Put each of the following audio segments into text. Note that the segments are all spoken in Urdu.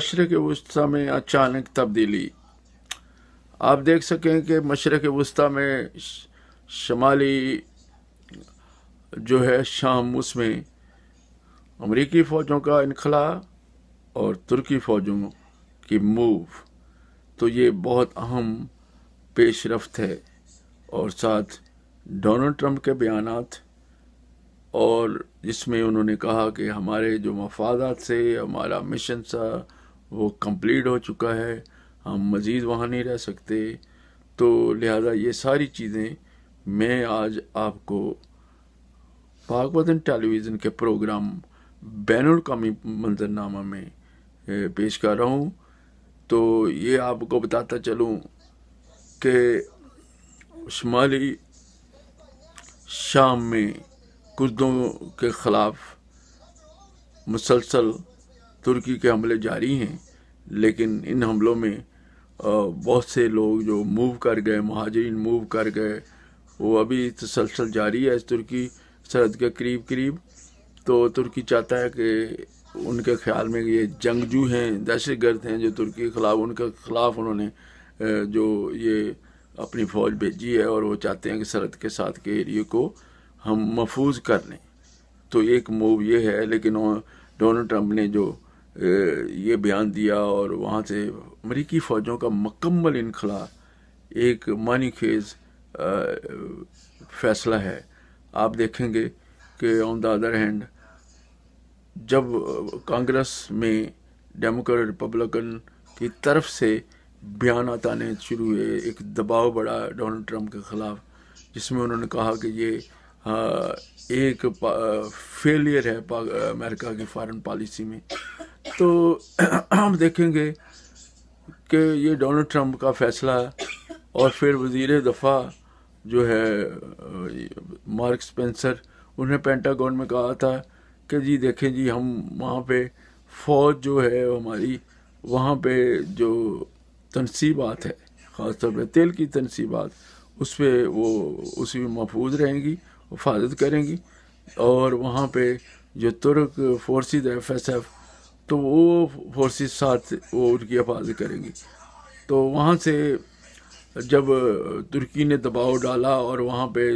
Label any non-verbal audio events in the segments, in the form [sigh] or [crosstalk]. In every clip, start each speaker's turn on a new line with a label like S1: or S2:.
S1: مشرق وسطی میں اچانک تبدیلی آپ دیکھ سکیں کہ مشرق وسطی میں شمالی جو ہے شام اس میں امریکی فوجوں کا انخلا اور ترکی فوجوں کی موو تو یہ بہت اہم پیش رفت ہے اور ساتھ ڈونلڈ ٹرمپ کے بیانات اور جس میں انہوں نے کہا کہ ہمارے جو مفادات سے ہمارا مشن سا وہ کمپلیٹ ہو چکا ہے ہم مزید وہاں نہیں رہ سکتے تو لہذا یہ ساری چیزیں میں آج آپ کو پاک وطن ٹیلی ویژن کے پروگرام بین الاقوامی نامہ میں پیش کر رہا ہوں تو یہ آپ کو بتاتا چلوں کہ شمالی شام میں کردوں کے خلاف مسلسل ترکی کے حملے جاری ہیں لیکن ان حملوں میں بہت سے لوگ جو موو کر گئے مہاجرین موو کر گئے وہ ابھی تسلسل جاری ہے اس ترکی سرحد کے قریب قریب تو ترکی چاہتا ہے کہ ان کے خیال میں یہ جنگجو ہیں دہشت گرد ہیں جو ترکی کے خلاف ان کے خلاف انہوں نے جو یہ اپنی فوج بھیجی ہے اور وہ چاہتے ہیں کہ سرحد کے ساتھ کے ایریے کو ہم محفوظ کر لیں تو ایک موو یہ ہے لیکن ڈونلڈ ٹرمپ نے جو یہ بیان دیا اور وہاں سے امریکی فوجوں کا مکمل انخلا ایک معنی خیز فیصلہ ہے آپ دیکھیں گے کہ آن دا ادر ہینڈ جب کانگریس میں ڈیموکریٹ ریپبلکن کی طرف سے بیان آنے شروع ہوئے ایک دباؤ بڑا ڈونلڈ ٹرمپ کے خلاف جس میں انہوں نے کہا کہ یہ ہاں، ایک فیلئر ہے امریکہ کی فارن پالیسی میں تو [clears throat] ہم دیکھیں گے کہ یہ ڈونلڈ ٹرمپ کا فیصلہ اور پھر وزیر دفاع جو ہے مارک سپینسر انہیں پینٹاگون میں کہا تھا کہ جی دیکھیں جی ہم وہاں پہ فوج جو ہے ہماری وہاں پہ جو تنصیبات ہے خاص طور پہ تیل کی تنصیبات اس پہ وہ اسی میں محفوظ رہیں گی حفاظت کریں گی اور وہاں پہ جو ترک فورسز ایف ایس ایف تو وہ فورسز ساتھ وہ ان کی حفاظت کریں گی تو وہاں سے جب ترکی نے دباؤ ڈالا اور وہاں پہ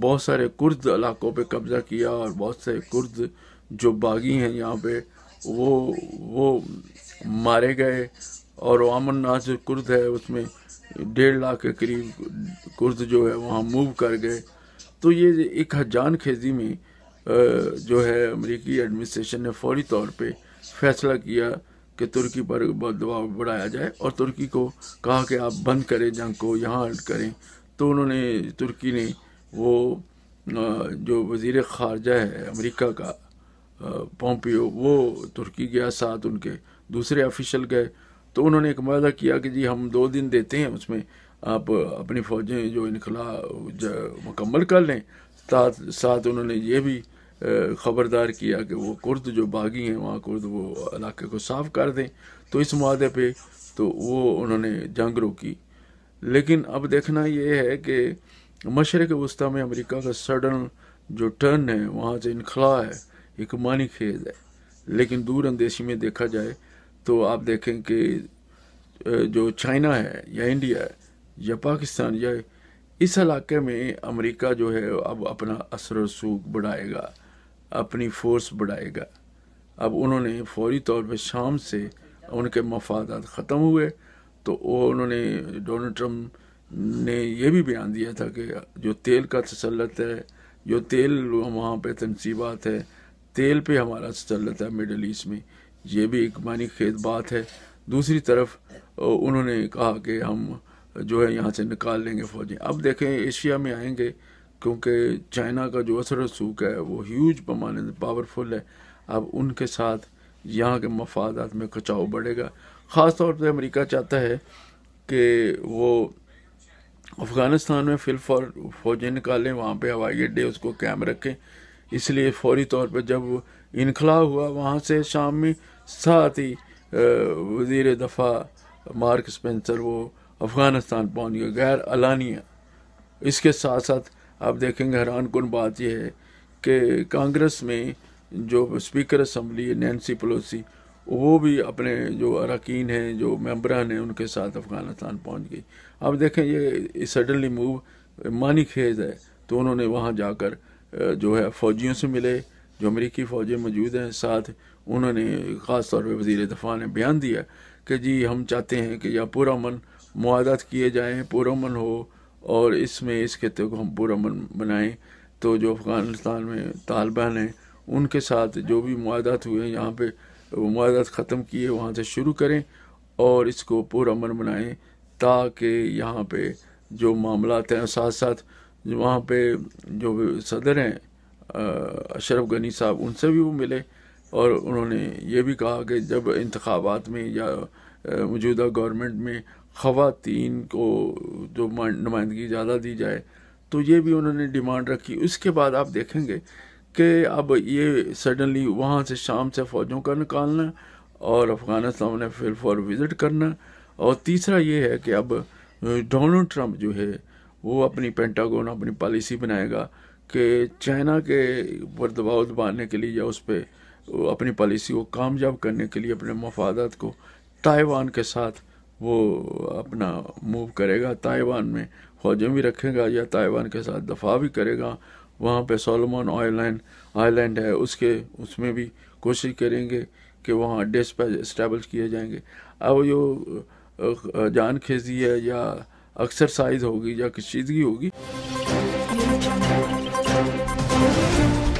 S1: بہت سارے کرد علاقوں پہ قبضہ کیا اور بہت سارے کرد جو باغی ہیں یہاں پہ وہ وہ مارے گئے اور امن ناز جو کرد ہے اس میں ڈیڑھ لاکھ کے قریب کرد جو ہے وہاں موو کر گئے تو یہ ایک حجان خیزی میں جو ہے امریکی ایڈمنسٹریشن نے فوری طور پہ فیصلہ کیا کہ ترکی پر دباؤ بڑھایا جائے اور ترکی کو کہا کہ آپ بند کریں جنگ کو یہاں کریں تو انہوں نے ترکی نے وہ جو وزیر خارجہ ہے امریکہ کا پومپیو وہ ترکی گیا ساتھ ان کے دوسرے آفیشل گئے تو انہوں نے ایک معاہدہ کیا کہ جی ہم دو دن دیتے ہیں اس میں آپ اپنی فوجیں جو انخلا مکمل کر لیں ساتھ انہوں نے یہ بھی خبردار کیا کہ وہ کرد جو باغی ہیں وہاں کرد وہ علاقے کو صاف کر دیں تو اس معاہدے پہ تو وہ انہوں نے جنگ روکی لیکن اب دیکھنا یہ ہے کہ مشرق وسطی میں امریکہ کا سڈن جو ٹرن ہے وہاں سے انخلا ہے ایک معنی خیز ہے لیکن دور اندیشی میں دیکھا جائے تو آپ دیکھیں کہ جو چائنا ہے یا انڈیا ہے یا پاکستان یا اس علاقے میں امریکہ جو ہے اب اپنا اثر و سوک بڑھائے گا اپنی فورس بڑھائے گا اب انہوں نے فوری طور پہ شام سے ان کے مفادات ختم ہوئے تو انہوں نے ڈونلڈ ٹرمپ نے یہ بھی بیان دیا تھا کہ جو تیل کا تسلط ہے جو تیل وہاں پہ تنصیبات ہے تیل پہ ہمارا تسلط ہے مڈل ایسٹ میں یہ بھی ایک معنی خید بات ہے دوسری طرف انہوں نے کہا کہ ہم جو ہے یہاں سے نکال لیں گے فوجیں اب دیکھیں ایشیا میں آئیں گے کیونکہ چائنا کا جو اثر رسوخ ہے وہ ہیوج پیمانے میں پاورفل ہے اب ان کے ساتھ یہاں کے مفادات میں کچاؤ بڑھے گا خاص طور پہ امریکہ چاہتا ہے کہ وہ افغانستان میں فل فور فوجیں نکالیں وہاں پہ ہوائی اڈے اس کو قائم رکھیں اس لیے فوری طور پہ جب انخلا ہوا وہاں سے شام میں ساتھ ہی وزیر دفعہ مارک اسپینسر وہ افغانستان پہنچ گئے غیر علانیہ اس کے ساتھ ساتھ آپ دیکھیں گے حیران کن بات یہ ہے کہ کانگریس میں جو اسپیکر اسمبلی ہے نینسی پلوسی وہ بھی اپنے جو اراکین ہیں جو ممبران ہیں ان کے ساتھ افغانستان پہنچ گئی اب دیکھیں یہ سڈنلی موو مانی خیز ہے تو انہوں نے وہاں جا کر جو ہے فوجیوں سے ملے جو امریکی فوجیں موجود ہیں ساتھ انہوں نے خاص طور پہ وزیر دفاع نے بیان دیا کہ جی ہم چاہتے ہیں کہ یا پورا من معاہدات کیے جائیں پورا من ہو اور اس میں اس خطے کو ہم پورا من بنائیں تو جو افغانستان میں طالبان ہیں ان کے ساتھ جو بھی معاہدات ہوئے ہیں یہاں پہ وہ معاہدات ختم کیے وہاں سے شروع کریں اور اس کو پورا من بنائیں تاکہ یہاں پہ جو معاملات ہیں ساتھ ساتھ وہاں پہ جو صدر ہیں اشرف غنی صاحب ان سے بھی وہ ملے اور انہوں نے یہ بھی کہا کہ جب انتخابات میں یا موجودہ گورنمنٹ میں خواتین کو جو نمائندگی زیادہ دی جائے تو یہ بھی انہوں نے ڈیمانڈ رکھی اس کے بعد آپ دیکھیں گے کہ اب یہ سڈنلی وہاں سے شام سے فوجوں کا نکالنا اور افغانستان نے فل فور وزٹ کرنا اور تیسرا یہ ہے کہ اب ڈونلڈ ٹرمپ جو ہے وہ اپنی پینٹاگون اپنی پالیسی بنائے گا کہ چائنا کے پر دباؤ دبانے کے لیے یا اس پہ اپنی پالیسی کو کامیاب کرنے کے لیے اپنے مفادات کو تائیوان کے ساتھ وہ اپنا موو کرے گا تائیوان میں فوجیں بھی رکھے گا یا تائیوان کے ساتھ دفاع بھی کرے گا وہاں پہ لینڈ آئی آئلینڈ ہے اس کے اس میں بھی کوشش کریں گے کہ وہاں پہ اسٹیبلش کیے جائیں گے اب جو جان خیزی ہے یا ایکسرسائز ہوگی یا کشیدگی ہوگی